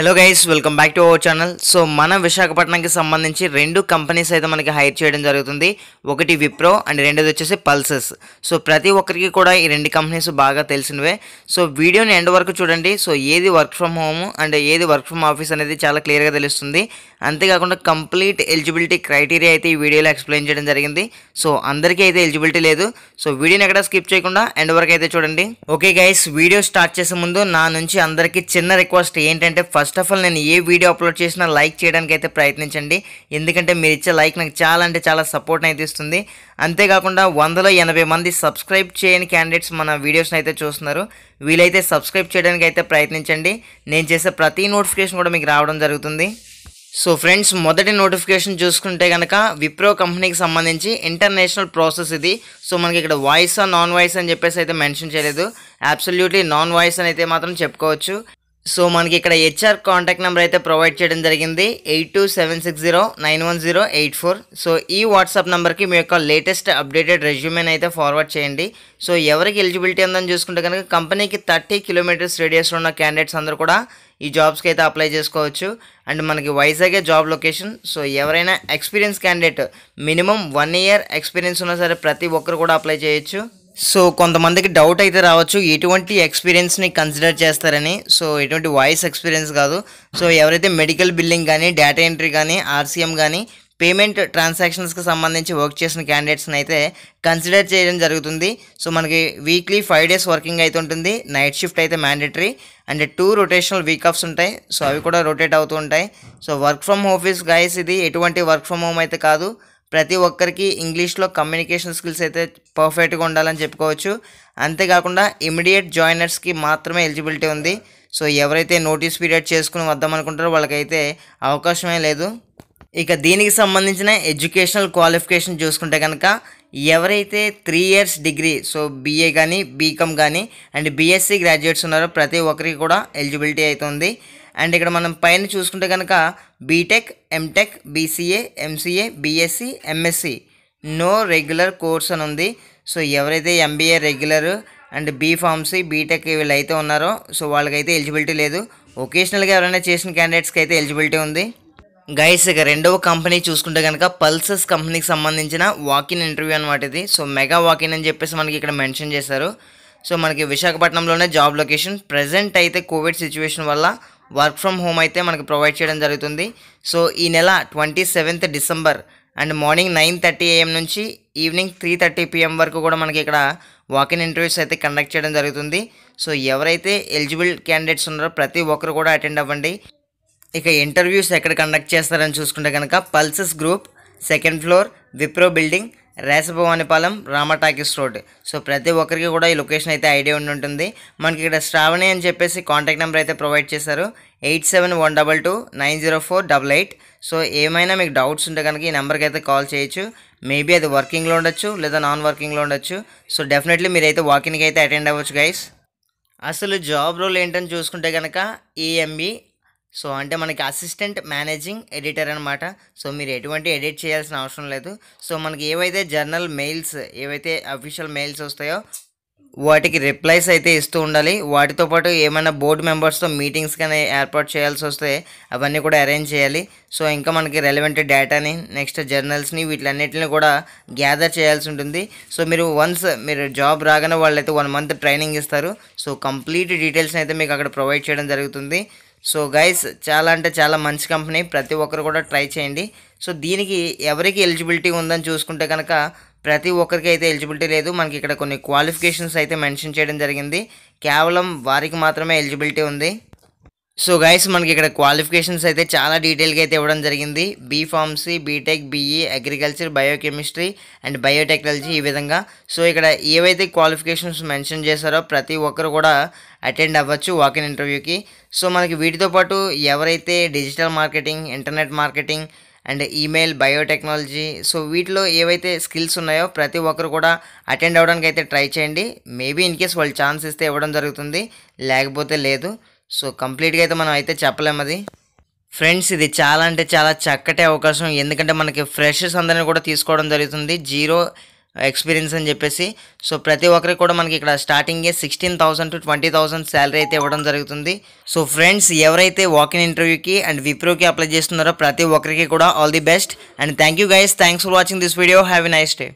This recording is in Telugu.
hello guys welcome back to our channel so మన విశాఖపట్నంకి సంబంధించి రెండు కంపెనీస్ అయితే మనకి హైర్ చేయడం జరుగుతుంది ఒకటి విప్రో అండ్ రెండోది వచ్చేసి పల్సెస్ సో ప్రతి ఒక్కరికి కూడా ఈ రెండు కంపెనీస్ బాగా తెలిసినవే సో వీడియోని ఎండ్ వరకు చూడండి సో ఏది వర్క్ ఫ్రమ్ హోమ్ అండ్ ఏది వర్క్ ఫ్రమ్ ఆఫీస్ అనేది చాలా క్లియర్గా తెలుస్తుంది అంతేకాకుండా కంప్లీట్ ఎలిజిబిలిటీ క్రైటీరియా అయితే ఈ వీడియోలో ఎక్స్ప్లెయిన్ చేయడం జరిగింది సో అందరికీ అయితే ఎలిజిబిలిటీ లేదు సో వీడియోని ఎక్కడ స్కిప్ చేయకుండా ఎండ్ వరకు అయితే చూడండి ఓకే గైస్ వీడియో స్టార్ట్ చేసే ముందు నా నుంచి అందరికీ చిన్న రిక్వెస్ట్ ఏంటంటే ఫస్ట్ ఆఫ్ ఆల్ నేను ఏ వీడియో అప్లోడ్ చేసినా లైక్ చేయడానికి అయితే ప్రయత్నించండి ఎందుకంటే మీరు ఇచ్చే లైక్ నాకు చాలా అంటే చాలా సపోర్ట్ అయితే ఇస్తుంది అంతేకాకుండా వందలో ఎనభై మంది సబ్స్క్రైబ్ చేయని క్యాండిడేట్స్ మన వీడియోస్ని అయితే చూస్తున్నారు వీలైతే సబ్స్క్రైబ్ చేయడానికి అయితే ప్రయత్నించండి నేను చేసే ప్రతి నోటిఫికేషన్ కూడా మీకు రావడం జరుగుతుంది సో ఫ్రెండ్స్ మొదటి నోటిఫికేషన్ చూసుకుంటే కనుక విప్రో కంపెనీకి సంబంధించి ఇంటర్నేషనల్ ప్రాసెస్ ఇది సో మనకి ఇక్కడ వాయిస్ ఆ నాన్ వాయిస్ అని చెప్పేసి అయితే మెన్షన్ చేయలేదు అబ్సల్యూట్లీ నాన్ వాయిస్ అని అయితే మాత్రం చెప్పుకోవచ్చు సో మనకి ఇక్కడ హెచ్ఆర్ కాంటాక్ట్ నెంబర్ అయితే ప్రొవైడ్ చేయడం జరిగింది eight two seven six zero nine one zero eight four so ఈ వాట్సాప్ నెంబర్కి మీ యొక్క లేటెస్ట్ అప్డేటెడ్ రెజ్యూమెన్ అయితే ఫార్వర్డ్ చేయండి సో ఎవరికి ఎలిజిబిలిటీ ఉందని చూసుకుంటే కనుక కంపెనీకి థర్టీ కిలోమీటర్స్ రేడియస్లో ఉన్న క్యాండిడేట్స్ అందరూ కూడా ఈ జాబ్స్కి అయితే అప్లై చేసుకోవచ్చు అండ్ మనకి వైజాగే జాబ్ లొకేషన్ సో ఎవరైనా experience candidate minimum one year experience ఉన్నా సరే ప్రతి ఒక్కరు కూడా అప్లై చేయొచ్చు సో కొంతమందికి డౌట్ అయితే రావచ్చు ఎటువంటి ఎక్స్పీరియన్స్ని కన్సిడర్ చేస్తారని సో ఎటువంటి వాయిస్ ఎక్స్పీరియన్స్ కాదు సో ఎవరైతే మెడికల్ బిల్లింగ్ కానీ డేటా ఎంట్రీ కానీ ఆర్సీఎం కానీ పేమెంట్ ట్రాన్సాక్షన్స్కి సంబంధించి వర్క్ చేసిన క్యాండిడేట్స్ని అయితే కన్సిడర్ చేయడం జరుగుతుంది సో మనకి వీక్లీ ఫైవ్ డేస్ వర్కింగ్ అయితే ఉంటుంది నైట్ షిఫ్ట్ అయితే mandatory and two rotational week offs ఉంటాయి సో అవి కూడా రొటేట్ అవుతూ ఉంటాయి so work from office guys ఇది ఎటువంటి వర్క్ ఫ్రమ్ హోమ్ అయితే కాదు ప్రతి ఒక్కరికి ఇంగ్లీష్లో కమ్యూనికేషన్ స్కిల్స్ అయితే పర్ఫెక్ట్గా ఉండాలని చెప్పుకోవచ్చు అంతేకాకుండా ఇమీడియట్ జాయినర్స్కి మాత్రమే ఎలిజిబిలిటీ ఉంది సో ఎవరైతే నోటీస్ పీరియడ్ చేసుకుని వద్దామనుకుంటారో వాళ్ళకైతే అవకాశమే లేదు ఇక దీనికి సంబంధించిన ఎడ్యుకేషనల్ క్వాలిఫికేషన్ చూసుకుంటే కనుక ఎవరైతే three years degree so BA కానీ బీకామ్ కానీ అండ్ బీఎస్సీ గ్రాడ్యుయేట్స్ ఉన్నారో ప్రతి ఒక్కరికి కూడా ఎలిజిబిలిటీ అవుతుంది అండ్ ఇక్కడ మనం పైన చూసుకుంటే కనుక BTech MTech BCA MCA BSc MSc no regular course అని ఉంది సో ఎవరైతే MBA regular and B pharmacy BTech వీళ్ళైతే ఉన్నారో సో వాళ్ళకైతే ఎలిజిబిలిటీ లేదు ఒకేషనల్గా ఎవరైనా చేసిన క్యాండిడేట్స్కి అయితే ఎలిజిబిలిటీ ఉంది గైస్ ఇక రెండవ కంపెనీ చూసుకుంటే కనుక పల్సస్ కంపెనీకి సంబంధించిన వాకిన్ ఇంటర్వ్యూ అనమాట ఇది సో మెగా వాకిన్ అని చెప్పేసి మనకి ఇక్కడ మెన్షన్ చేశారు సో మనకి విశాఖపట్నంలోనే జాబ్ లొకేషన్ ప్రజెంట్ అయితే కోవిడ్ సిచ్యువేషన్ వల్ల వర్క్ ఫ్రమ్ హోమ్ అయితే మనకి ప్రొవైడ్ చేయడం జరుగుతుంది సో ఈ నెల twenty seventh December and morning nine thirty AM నుంచి ఈవినింగ్ త్రీ థర్టీ పిఎం వరకు కూడా మనకి ఇక్కడ వాకింగ్ ఇంటర్వ్యూస్ అయితే కండక్ట్ చేయడం జరుగుతుంది సో ఎవరైతే ఎలిజిబుల్ క్యాండిడేట్స్ ఉన్నారో ప్రతి ఒక్కరు కూడా అటెండ్ అవ్వండి ఇక ఇంటర్వ్యూస్ ఎక్కడ కండక్ట్ చేస్తారని చూసుకుంటే కనుక Pulses group second floor Wipro building Rasabhavanipalem Rama Talkies road so ప్రతి ఒక్కరికి కూడా ఈ లొకేషన్ అయితే ఐడియా ఉండి ఉంటుంది మనకి ఇక్కడ శ్రావణి అని చెప్పేసి కాంటాక్ట్ నెంబర్ అయితే ప్రొవైడ్ చేశారు eight seven one double two nine zero four double eight so ఏమైనా మీకు డౌట్స్ ఉంటే కనుక ఈ నెంబర్కి అయితే కాల్ చేయొచ్చు మేబీ అది వర్కింగ్లో ఉండొచ్చు లేదా నాన్ వర్కింగ్లో ఉండొచ్చు సో డెఫినెట్లీ మీరైతే వాకింగ్కి అయితే అటెండ్ అవ్వచ్చు గైస్ అసలు జాబ్ రోల్ ఏంటని చూసుకుంటే కనుక ఈఎంఈ సో అంటే మనకి అసిస్టెంట్ మేనేజింగ్ ఎడిటర్ అనమాట సో మీరు ఎటువంటి ఎడిట్ చేయాల్సిన అవసరం లేదు సో మనకి ఏవైతే జర్నల్ మెయిల్స్ ఏవైతే అఫీషియల్ మెయిల్స్ వస్తాయో వాటికి రిప్లైస్ అయితే ఇస్తూ ఉండాలి వాటితో పాటు ఏమైనా బోర్డు మెంబర్స్తో మీటింగ్స్ కానీ ఏర్పాటు చేయాల్సి వస్తే అవన్నీ కూడా అరేంజ్ చేయాలి సో ఇంకా మనకి రెలవెంట్ డేటాని నెక్స్ట్ జర్నల్స్ని వీటిలన్నిటిని కూడా గ్యాదర్ చేయాల్సి ఉంటుంది సో మీరు వన్స్ మీరు జాబ్ రాగానే వాళ్ళైతే వన్ మంత్ ట్రైనింగ్ ఇస్తారు సో కంప్లీట్ డీటెయిల్స్ని అయితే మీకు అక్కడ ప్రొవైడ్ చేయడం జరుగుతుంది సో గైస్ చాలా అంటే చాలా మంచి కంపెనీ ప్రతి ఒక్కరు కూడా ట్రై చేయండి సో దీనికి ఎవరికి ఎలిజిబిలిటీ ఉందని చూసుకుంటే కనుక ప్రతి ఒక్కరికి అయితే ఎలిజిబిలిటీ లేదు మనకి ఇక్కడ కొన్ని క్వాలిఫికేషన్స్ అయితే మెన్షన్ చేయడం జరిగింది కేవలం వారికి మాత్రమే ఎలిజిబిలిటీ ఉంది సో గైస్ మనకి ఇక్కడ క్వాలిఫికేషన్స్ అయితే చాలా డీటెయిల్గా అయితే ఇవ్వడం జరిగింది B pharmacy BTech BE agriculture biochemistry and biotechnology ఈ విధంగా సో ఇక్కడ ఏవైతే క్వాలిఫికేషన్స్ మెన్షన్ చేశారో ప్రతి ఒక్కరు కూడా అటెండ్ అవ్వచ్చు వాకిన్ ఇంటర్వ్యూకి సో మనకి వీటితో పాటు ఎవరైతే digital marketing internet marketing and email biotechnology so వీటిలో ఏవైతే స్కిల్స్ ఉన్నాయో ప్రతి ఒక్కరు కూడా అటెండ్ అవ్వడానికి అయితే ట్రై చేయండి మేబీ ఇన్ కేస్ వాళ్ళు ఛాన్స్ ఇస్తే ఇవ్వడం జరుగుతుంది లేకపోతే లేదు సో కంప్లీట్గా అయితే మనం అయితే చెప్పలేము అది ఫ్రెండ్స్ ఇది చాలా అంటే చాలా చక్కటి అవకాశం ఎందుకంటే మనకి ఫ్రెషర్స్ అందరిని కూడా తీసుకోవడం జరుగుతుంది జీరో ఎక్స్పీరియన్స్ అని చెప్పేసి సో ప్రతి ఒక్కరికి కూడా మనకి ఇక్కడ స్టార్టింగే sixteen thousand to twenty thousand salary అయితే ఇవ్వడం జరుగుతుంది సో ఫ్రెండ్స్ ఎవరైతే వాకింగ్ ఇంటర్వ్యూకి అండ్ విప్రోకి అప్లై చేస్తున్నారో ప్రతి ఒక్కరికి కూడా all the best and thank you guys thanks for watching this video have a nice day